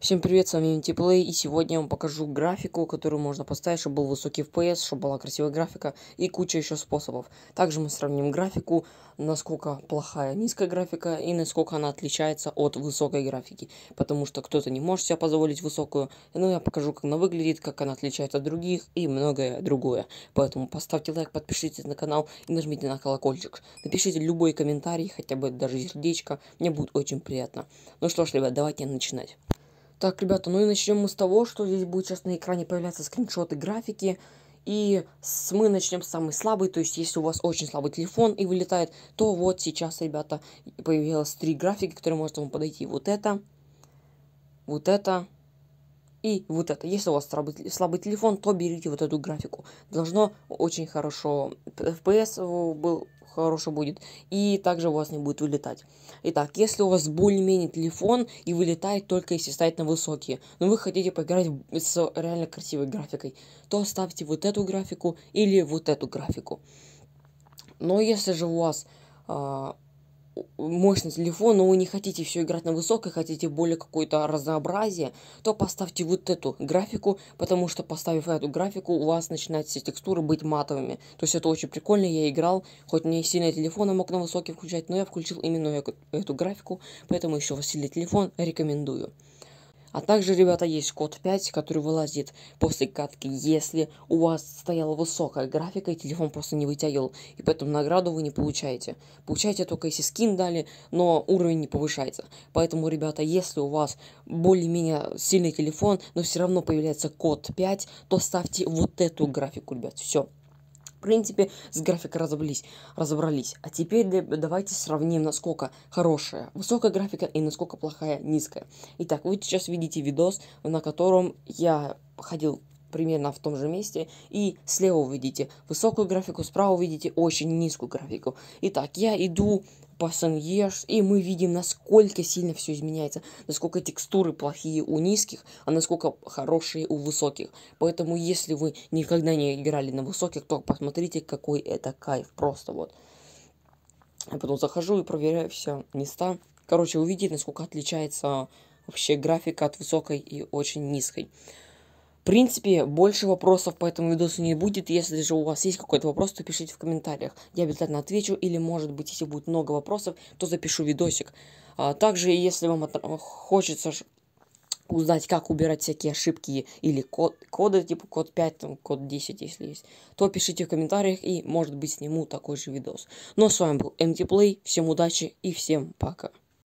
Всем привет, с вами Мультиплей, и сегодня я вам покажу графику, которую можно поставить, чтобы был высокий FPS, чтобы была красивая графика и куча еще способов. Также мы сравним графику, насколько плохая низкая графика и насколько она отличается от высокой графики. Потому что кто-то не может себе позволить высокую, но я покажу, как она выглядит, как она отличается от других и многое другое. Поэтому поставьте лайк, подпишитесь на канал и нажмите на колокольчик. Напишите любой комментарий, хотя бы даже сердечко, мне будет очень приятно. Ну что ж, ребят, давайте начинать. Так, ребята, ну и начнем мы с того, что здесь будет сейчас на экране появляться скриншоты графики. И с, мы начнем с самой слабой, то есть если у вас очень слабый телефон и вылетает, то вот сейчас, ребята, появилось три графики, которые может вам подойти. Вот это, вот это, и вот это. Если у вас слабый, слабый телефон, то берите вот эту графику. Должно очень хорошо. Э, FPS был хорошо будет. И также у вас не будет вылетать. Итак, если у вас более-менее телефон и вылетает только если ставить на высокие, но вы хотите поиграть с реально красивой графикой, то ставьте вот эту графику или вот эту графику. Но если же у вас э, мощный телефон, но вы не хотите все играть на высокой, хотите более какое-то разнообразие, то поставьте вот эту графику, потому что поставив эту графику, у вас начинают все текстуры быть матовыми. То есть это очень прикольно, я играл, хоть не сильно телефон мог на высокий включать, но я включил именно эту графику, поэтому еще сильный телефон рекомендую. А также, ребята, есть код 5, который вылазит после катки, если у вас стояла высокая графика, и телефон просто не вытягивал, и поэтому награду вы не получаете. Получаете только если скин дали, но уровень не повышается. Поэтому, ребята, если у вас более-менее сильный телефон, но все равно появляется код 5, то ставьте вот эту графику, ребят, все в принципе, с графикой разобрались. разобрались. А теперь давайте сравним, насколько хорошая высокая графика и насколько плохая низкая. Итак, вы сейчас видите видос, на котором я ходил примерно в том же месте, и слева увидите высокую графику, справа увидите очень низкую графику. Итак, я иду Passengers, и мы видим, насколько сильно все изменяется, насколько текстуры плохие у низких, а насколько хорошие у высоких. Поэтому, если вы никогда не играли на высоких, то посмотрите, какой это кайф, просто вот. Я а потом захожу и проверяю все места. Короче, увидите, насколько отличается вообще графика от высокой и очень низкой принципе, больше вопросов по этому видосу не будет. Если же у вас есть какой-то вопрос, то пишите в комментариях. Я обязательно отвечу. Или, может быть, если будет много вопросов, то запишу видосик. А, также, если вам э, хочется узнать, как убирать всякие ошибки или код, коды, типа код 5, там, код 10, если есть, то пишите в комментариях и, может быть, сниму такой же видос. Но ну, а с вами был MTPlay, всем удачи и всем пока.